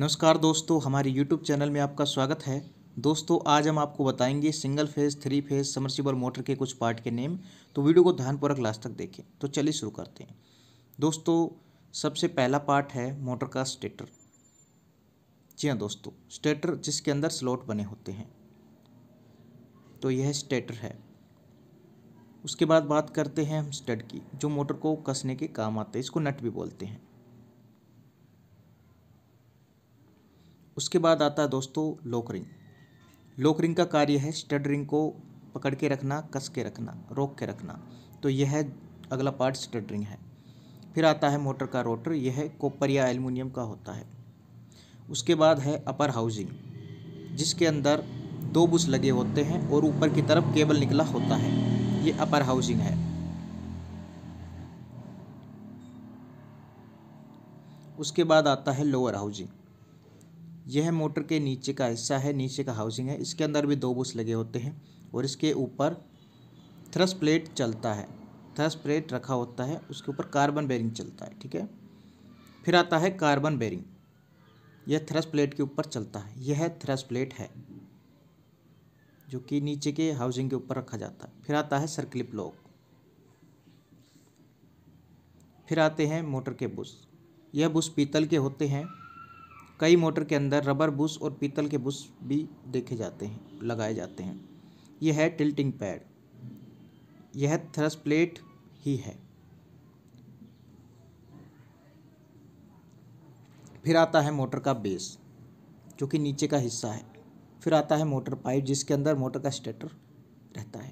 नमस्कार दोस्तों हमारे YouTube चैनल में आपका स्वागत है दोस्तों आज हम आपको बताएंगे single phase three phase submersible motor के कुछ पार्ट के नेम तो वीडियो को ध्यानपूर्वक लास्ट तक देखें तो चलिए शुरू करते हैं दोस्तों सबसे पहला पार्ट है मोटर का स्टेटर जी हाँ दोस्तों स्टेटर जिसके अंदर स्लॉट बने होते हैं तो यह स्टेटर है उसके बाद बात करते हैं हम स्टड की जो मोटर को कसने के काम आते हैं इसको नट भी बोलते हैं उसके बाद आता है दोस्तों लोकरिंग लोकरिंग का कार्य है स्टड रिंग को पकड़ के रखना कस के रखना रोक के रखना तो यह अगला पार्ट स्टड रिंग है फिर आता है मोटर का रोटर यह कॉपर या एलमिनियम का होता है उसके बाद है अपर हाउसिंग जिसके अंदर दो बुश लगे होते हैं और ऊपर की तरफ केबल निकला होता है ये अपर हाउसिंग है उसके बाद आता है लोअर हाउसिंग यह मोटर के नीचे का हिस्सा है नीचे का हाउसिंग है इसके अंदर भी दो बुश लगे होते हैं और इसके ऊपर थ्रस प्लेट चलता है थ्रस प्लेट रखा होता है उसके ऊपर कार्बन बेरिंग चलता है ठीक है फिर आता है कार्बन बेरिंग यह थ्रस प्लेट के ऊपर चलता है यह थ्रस प्लेट है जो कि नीचे के हाउसिंग के ऊपर रखा जाता है फिर आता है सर्कलिप लॉक फिर आते हैं मोटर के बुश यह बुश पीतल के होते हैं कई मोटर के अंदर रबर बुश और पीतल के बुश भी देखे जाते हैं लगाए जाते हैं यह है टिल्टिंग पैड यह थ्रस प्लेट ही है फिर आता है मोटर का बेस जो कि नीचे का हिस्सा है फिर आता है मोटर पाइप जिसके अंदर मोटर का स्टेटर रहता है